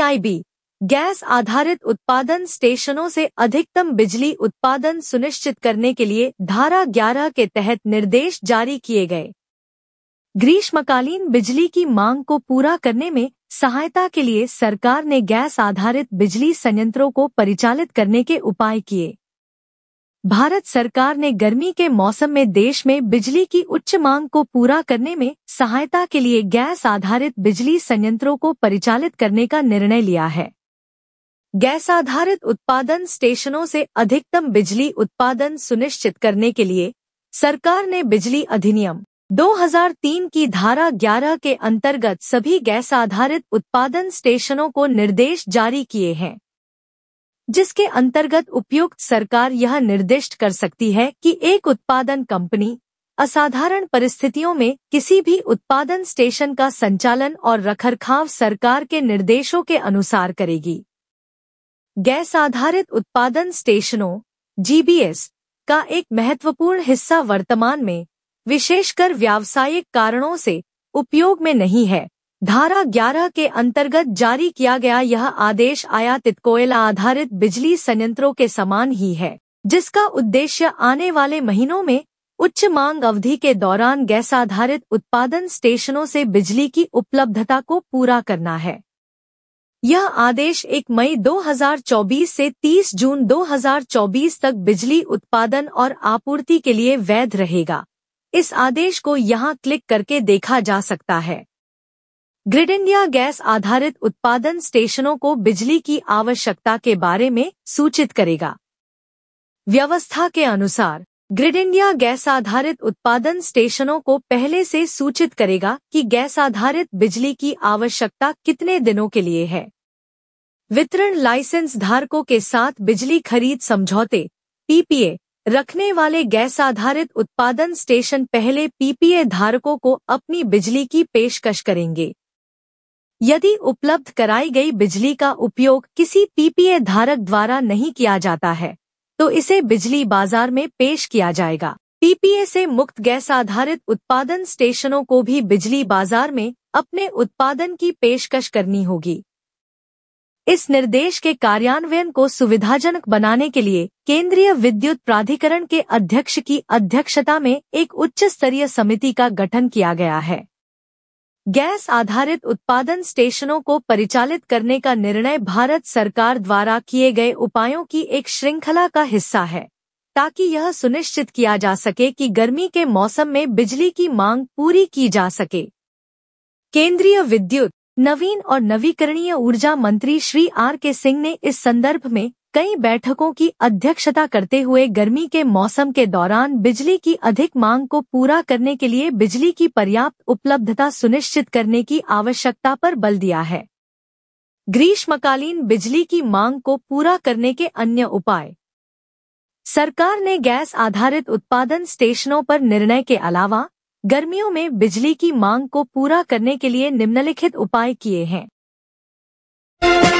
PIB gas आधारित उत्पादन स्टेशनों से अधिकतम बिजली उत्पादन सुनिश्चित करने के लिए धारा 11 के तहत निर्देश जारी किए गए ग्रीष्मकालीन बिजली की मांग को पूरा करने में सहायता के लिए सरकार ने गैस आधारित बिजली संयंत्रों को परिचालित करने के उपाय किए भारत सरकार ने गर्मी के मौसम में देश में बिजली की उच्च मांग को पूरा करने में सहायता के लिए गैस आधारित बिजली संयंत्रों को परिचालित करने का निर्णय लिया है गैस आधारित उत्पादन स्टेशनों से अधिकतम बिजली उत्पादन सुनिश्चित करने के लिए सरकार ने बिजली अधिनियम 2003 की धारा 11 के अंतर्गत सभी गैस आधारित उत्पादन स्टेशनों को निर्देश जारी किए हैं जिसके अंतर्गत उपयुक्त सरकार यह निर्दिष्ट कर सकती है कि एक उत्पादन कंपनी असाधारण परिस्थितियों में किसी भी उत्पादन स्टेशन का संचालन और रखरखाव सरकार के निर्देशों के अनुसार करेगी गैस आधारित उत्पादन स्टेशनों जीबीएस का एक महत्वपूर्ण हिस्सा वर्तमान में विशेषकर व्यावसायिक कारणों से उपयोग में नहीं है धारा 11 के अंतर्गत जारी किया गया यह आदेश आयातित कोयला आधारित बिजली संयंत्रों के समान ही है जिसका उद्देश्य आने वाले महीनों में उच्च मांग अवधि के दौरान गैस आधारित उत्पादन स्टेशनों से बिजली की उपलब्धता को पूरा करना है यह आदेश 1 मई 2024 से 30 जून 2024 तक बिजली उत्पादन और आपूर्ति के लिए वैध रहेगा इस आदेश को यहाँ क्लिक करके देखा जा सकता है ग्रिड इंडिया गैस आधारित उत्पादन स्टेशनों को बिजली की आवश्यकता के बारे में सूचित करेगा व्यवस्था के अनुसार ग्रिड इंडिया गैस आधारित उत्पादन स्टेशनों को पहले से सूचित करेगा कि गैस आधारित बिजली की आवश्यकता कितने दिनों के लिए है वितरण लाइसेंस धारकों के साथ बिजली खरीद समझौते पीपीए रखने वाले गैस आधारित उत्पादन स्टेशन पहले पीपीए धारकों को अपनी बिजली की पेशकश करेंगे यदि उपलब्ध कराई गई बिजली का उपयोग किसी पीपीए धारक द्वारा नहीं किया जाता है तो इसे बिजली बाजार में पेश किया जाएगा पीपीए से मुक्त गैस आधारित उत्पादन स्टेशनों को भी बिजली बाजार में अपने उत्पादन की पेशकश करनी होगी इस निर्देश के कार्यान्वयन को सुविधाजनक बनाने के लिए केंद्रीय विद्युत प्राधिकरण के अध्यक्ष की अध्यक्षता में एक उच्च स्तरीय समिति का गठन किया गया है गैस आधारित उत्पादन स्टेशनों को परिचालित करने का निर्णय भारत सरकार द्वारा किए गए उपायों की एक श्रृंखला का हिस्सा है ताकि यह सुनिश्चित किया जा सके कि गर्मी के मौसम में बिजली की मांग पूरी की जा सके केंद्रीय विद्युत नवीन और नवीकरणीय ऊर्जा मंत्री श्री आर के सिंह ने इस संदर्भ में कई बैठकों की अध्यक्षता करते हुए गर्मी के मौसम के दौरान बिजली की अधिक मांग को पूरा करने के लिए बिजली की पर्याप्त उपलब्धता सुनिश्चित करने की आवश्यकता पर बल दिया है ग्रीष्मकालीन बिजली की मांग को पूरा करने के अन्य उपाय सरकार ने गैस आधारित उत्पादन स्टेशनों पर निर्णय के अलावा गर्मियों में बिजली की मांग को पूरा करने के लिए निम्नलिखित उपाय किए हैं